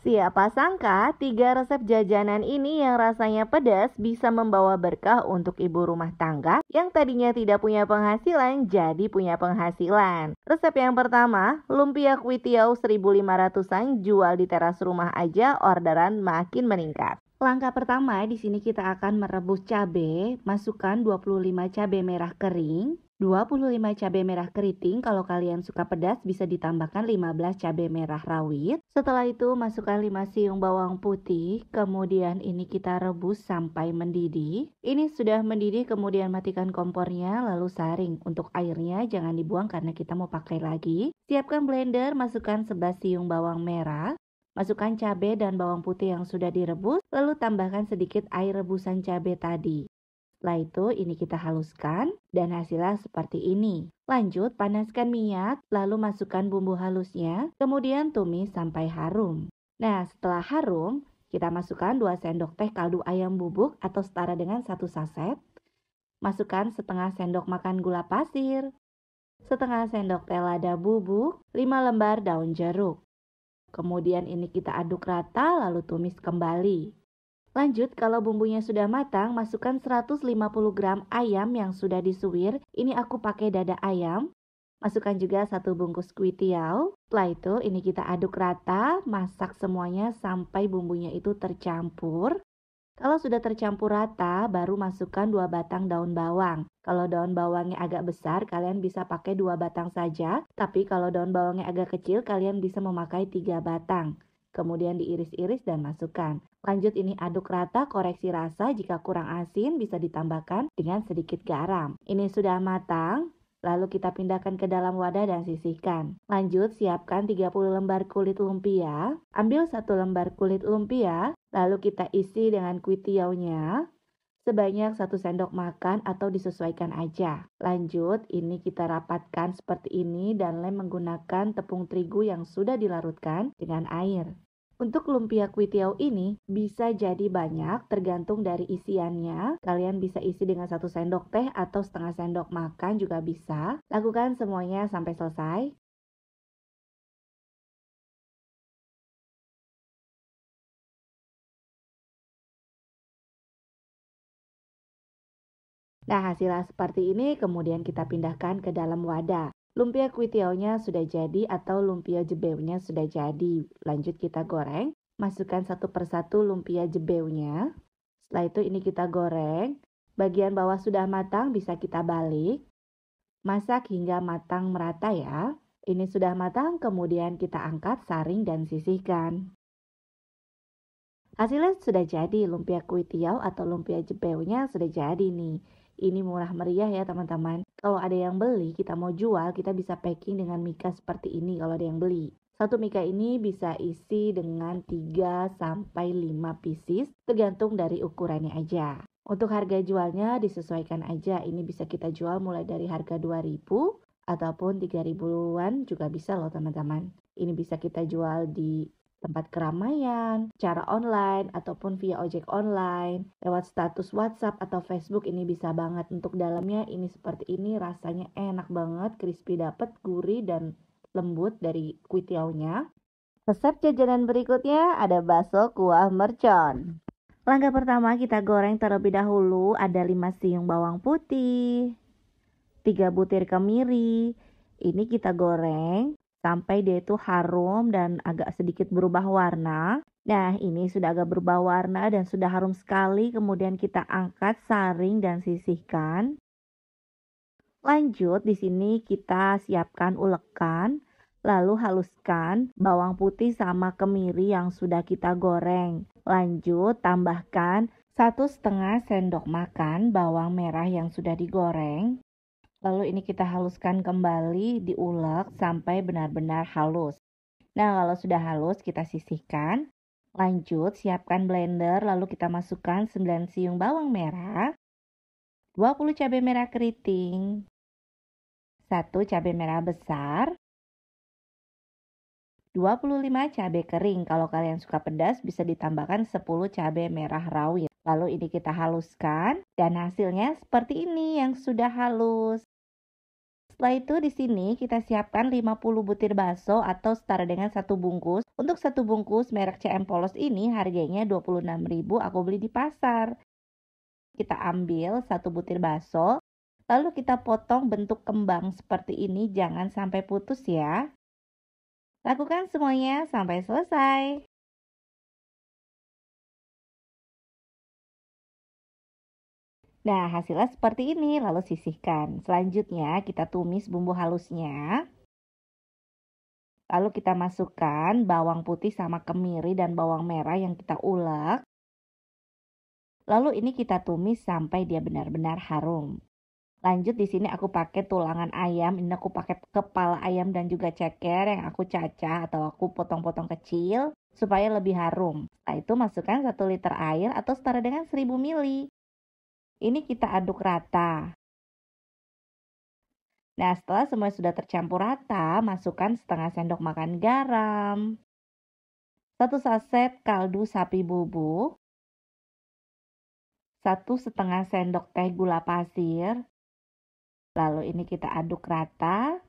Siapa sangka tiga resep jajanan ini yang rasanya pedas bisa membawa berkah untuk ibu rumah tangga yang tadinya tidak punya penghasilan jadi punya penghasilan. Resep yang pertama, lumpia kwitiau 1500-an jual di teras rumah aja orderan makin meningkat. Langkah pertama di sini kita akan merebus cabai, masukkan 25 cabai merah kering, 25 cabai merah keriting, kalau kalian suka pedas bisa ditambahkan 15 cabai merah rawit. Setelah itu masukkan 5 siung bawang putih, kemudian ini kita rebus sampai mendidih. Ini sudah mendidih kemudian matikan kompornya lalu saring. Untuk airnya jangan dibuang karena kita mau pakai lagi. Siapkan blender, masukkan 11 siung bawang merah, Masukkan cabai dan bawang putih yang sudah direbus, lalu tambahkan sedikit air rebusan cabai tadi. Setelah itu ini kita haluskan dan hasilnya seperti ini. Lanjut panaskan minyak, lalu masukkan bumbu halusnya, kemudian tumis sampai harum. Nah, setelah harum, kita masukkan 2 sendok teh kaldu ayam bubuk atau setara dengan 1 saset. Masukkan setengah sendok makan gula pasir, setengah sendok teh lada bubuk, 5 lembar daun jeruk. Kemudian ini kita aduk rata lalu tumis kembali. Lanjut, kalau bumbunya sudah matang, masukkan 150 gram ayam yang sudah disuwir. Ini aku pakai dada ayam. Masukkan juga satu bungkus kuitiau. Setelah itu, ini kita aduk rata, masak semuanya sampai bumbunya itu tercampur. Kalau sudah tercampur rata, baru masukkan dua batang daun bawang. Kalau daun bawangnya agak besar, kalian bisa pakai dua batang saja. Tapi kalau daun bawangnya agak kecil, kalian bisa memakai tiga batang kemudian diiris-iris dan masukkan. Lanjut ini aduk rata koreksi rasa jika kurang asin bisa ditambahkan dengan sedikit garam. Ini sudah matang, lalu kita pindahkan ke dalam wadah dan sisihkan. Lanjut siapkan 30 lembar kulit lumpia. Ambil satu lembar kulit lumpia, lalu kita isi dengan kuitiaunya sebanyak satu sendok makan atau disesuaikan aja. Lanjut, ini kita rapatkan seperti ini dan lem menggunakan tepung terigu yang sudah dilarutkan dengan air. Untuk lumpia kwetiau ini bisa jadi banyak tergantung dari isiannya. Kalian bisa isi dengan satu sendok teh atau setengah sendok makan juga bisa. Lakukan semuanya sampai selesai. Nah, hasilnya seperti ini kemudian kita pindahkan ke dalam wadah. Lumpia kuitiaunya sudah jadi atau lumpia jebeunya sudah jadi. Lanjut kita goreng. Masukkan satu persatu lumpia jebeunya. Setelah itu ini kita goreng. Bagian bawah sudah matang bisa kita balik. Masak hingga matang merata ya. Ini sudah matang, kemudian kita angkat, saring, dan sisihkan. Hasilnya sudah jadi, lumpia kuitiau atau lumpia jebeunya sudah jadi nih ini murah meriah ya teman-teman. Kalau ada yang beli, kita mau jual, kita bisa packing dengan mika seperti ini kalau ada yang beli. Satu mika ini bisa isi dengan 3 sampai 5 pieces, tergantung dari ukurannya aja. Untuk harga jualnya disesuaikan aja, ini bisa kita jual mulai dari harga 2000 ataupun 3000-an juga bisa loh teman-teman. Ini bisa kita jual di tempat keramaian, cara online ataupun via ojek online, lewat status WhatsApp atau Facebook ini bisa banget untuk dalamnya ini seperti ini rasanya enak banget, crispy dapet, gurih dan lembut dari kuitiaunya. Resep jajanan berikutnya ada bakso kuah mercon. Langkah pertama kita goreng terlebih dahulu ada 5 siung bawang putih, 3 butir kemiri. Ini kita goreng sampai dia itu harum dan agak sedikit berubah warna. Nah, ini sudah agak berubah warna dan sudah harum sekali. Kemudian kita angkat, saring dan sisihkan. Lanjut, di sini kita siapkan ulekan, lalu haluskan bawang putih sama kemiri yang sudah kita goreng. Lanjut, tambahkan satu setengah sendok makan bawang merah yang sudah digoreng. Lalu ini kita haluskan kembali, diulek sampai benar-benar halus. Nah, kalau sudah halus kita sisihkan. Lanjut, siapkan blender, lalu kita masukkan 9 siung bawang merah, 20 cabai merah keriting, 1 cabai merah besar, 25 cabai kering. Kalau kalian suka pedas bisa ditambahkan 10 cabai merah rawit. Lalu ini kita haluskan dan hasilnya seperti ini yang sudah halus. Setelah itu di sini kita siapkan 50 butir bakso atau setara dengan satu bungkus. Untuk satu bungkus merek CM Polos ini harganya 26.000 aku beli di pasar. Kita ambil satu butir bakso, lalu kita potong bentuk kembang seperti ini, jangan sampai putus ya. Lakukan semuanya sampai selesai. Nah, hasilnya seperti ini, lalu sisihkan. Selanjutnya, kita tumis bumbu halusnya. Lalu kita masukkan bawang putih sama kemiri dan bawang merah yang kita ulek. Lalu ini kita tumis sampai dia benar-benar harum. Lanjut di sini aku pakai tulangan ayam, ini aku pakai kepala ayam dan juga ceker yang aku cacah atau aku potong-potong kecil supaya lebih harum. Setelah itu masukkan 1 liter air atau setara dengan 1000 ml. Ini kita aduk rata. Nah, setelah semua sudah tercampur rata, masukkan setengah sendok makan garam, satu saset kaldu sapi bubuk, satu setengah sendok teh gula pasir, lalu ini kita aduk rata.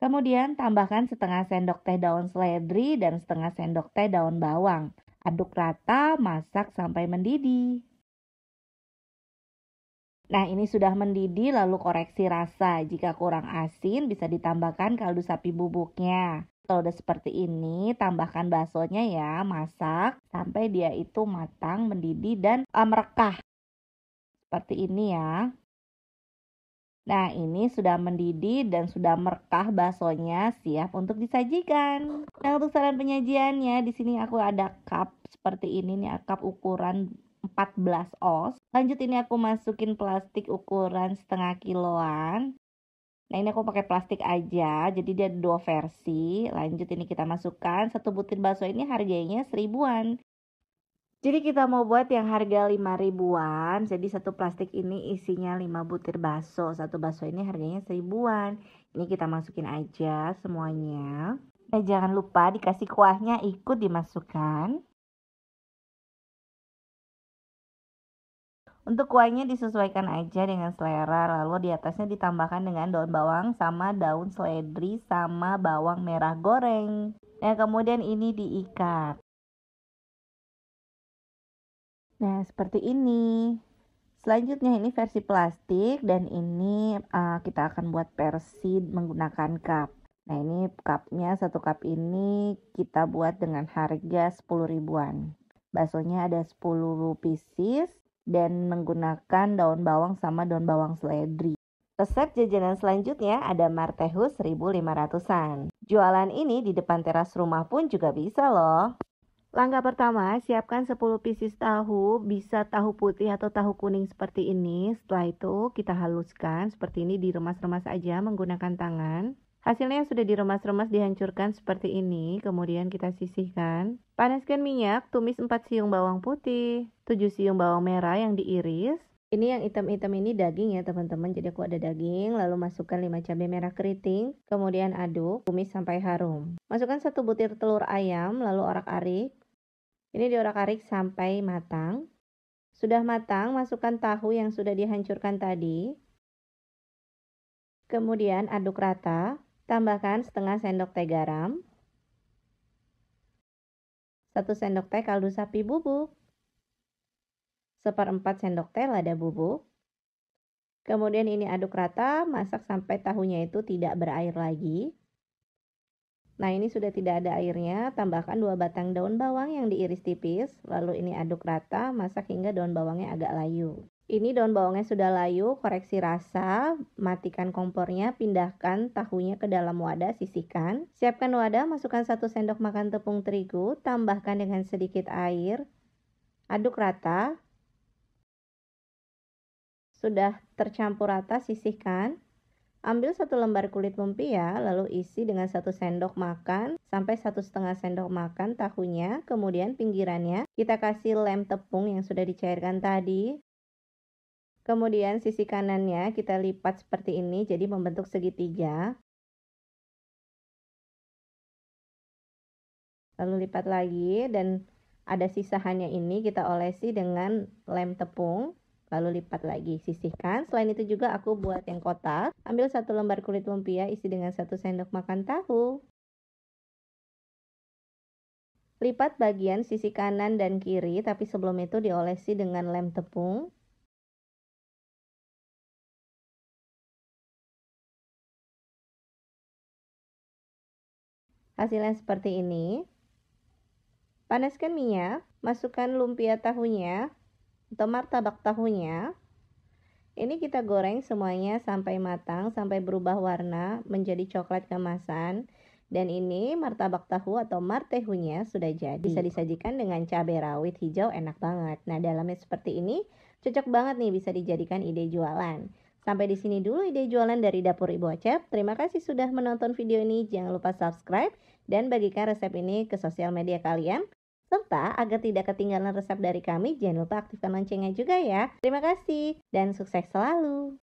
Kemudian tambahkan setengah sendok teh daun seledri dan setengah sendok teh daun bawang. Aduk rata, masak sampai mendidih. Nah, ini sudah mendidih lalu koreksi rasa. Jika kurang asin bisa ditambahkan kaldu sapi bubuknya. Kalau udah seperti ini, tambahkan baksonya ya, masak sampai dia itu matang, mendidih dan eh, merekah. Seperti ini ya. Nah, ini sudah mendidih dan sudah merekah baksonya, siap untuk disajikan. Nah, untuk saran penyajiannya, di sini aku ada cup seperti ini nih, cup ukuran 14 oz. Lanjut ini aku masukin plastik ukuran setengah kiloan. Nah ini aku pakai plastik aja, jadi dia dua versi. Lanjut ini kita masukkan, satu butir bakso ini harganya seribuan. Jadi kita mau buat yang harga 5 ribuan, jadi satu plastik ini isinya 5 butir bakso, satu bakso ini harganya seribuan. Ini kita masukin aja semuanya. Nah jangan lupa dikasih kuahnya ikut dimasukkan. Untuk kuahnya disesuaikan aja dengan selera, lalu di atasnya ditambahkan dengan daun bawang sama daun seledri sama bawang merah goreng. Nah, kemudian ini diikat. Nah, seperti ini. Selanjutnya ini versi plastik dan ini uh, kita akan buat versi menggunakan cup. Nah, ini cupnya satu cup ini kita buat dengan harga 10 ribuan. Baksonya ada 10 pieces dan menggunakan daun bawang sama daun bawang seledri. Resep jajanan selanjutnya ada martehus 1500-an. Jualan ini di depan teras rumah pun juga bisa loh. Langkah pertama, siapkan 10 pieces tahu, bisa tahu putih atau tahu kuning seperti ini. Setelah itu, kita haluskan seperti ini diremas-remas aja menggunakan tangan. Hasilnya yang sudah diremas-remas dihancurkan seperti ini, kemudian kita sisihkan. Panaskan minyak, tumis 4 siung bawang putih, 7 siung bawang merah yang diiris. Ini yang hitam-hitam ini daging ya teman-teman, jadi aku ada daging, lalu masukkan 5 cabai merah keriting, kemudian aduk, tumis sampai harum. Masukkan satu butir telur ayam, lalu orak-arik. Ini diorak-arik sampai matang. Sudah matang, masukkan tahu yang sudah dihancurkan tadi. Kemudian aduk rata. Tambahkan setengah sendok teh garam, 1 sendok teh kaldu sapi bubuk, seperempat sendok teh lada bubuk. Kemudian ini aduk rata, masak sampai tahunya itu tidak berair lagi. Nah ini sudah tidak ada airnya, tambahkan 2 batang daun bawang yang diiris tipis, lalu ini aduk rata, masak hingga daun bawangnya agak layu. Ini daun bawangnya sudah layu, koreksi rasa, matikan kompornya, pindahkan tahunya ke dalam wadah, sisihkan. Siapkan wadah, masukkan 1 sendok makan tepung terigu, tambahkan dengan sedikit air, aduk rata. Sudah tercampur rata, sisihkan. Ambil satu lembar kulit lumpia, lalu isi dengan satu sendok makan sampai satu setengah sendok makan tahunya. Kemudian pinggirannya kita kasih lem tepung yang sudah dicairkan tadi. Kemudian sisi kanannya kita lipat seperti ini jadi membentuk segitiga. Lalu lipat lagi dan ada sisa hanya ini kita olesi dengan lem tepung. Lalu lipat lagi, sisihkan. Selain itu juga aku buat yang kotak. Ambil satu lembar kulit lumpia isi dengan satu sendok makan tahu. Lipat bagian sisi kanan dan kiri, tapi sebelum itu diolesi dengan lem tepung. Hasilnya seperti ini. Panaskan minyak, masukkan lumpia tahunya atau martabak tahunya. Ini kita goreng semuanya sampai matang, sampai berubah warna menjadi coklat kemasan. Dan ini martabak tahu atau martehunya sudah jadi. Bisa disajikan dengan cabai rawit hijau enak banget. Nah, dalamnya seperti ini cocok banget nih bisa dijadikan ide jualan. Sampai di sini dulu ide jualan dari dapur Ibu acep Terima kasih sudah menonton video ini. Jangan lupa subscribe dan bagikan resep ini ke sosial media kalian. Serta agar tidak ketinggalan resep dari kami, jangan lupa aktifkan loncengnya juga ya. Terima kasih dan sukses selalu.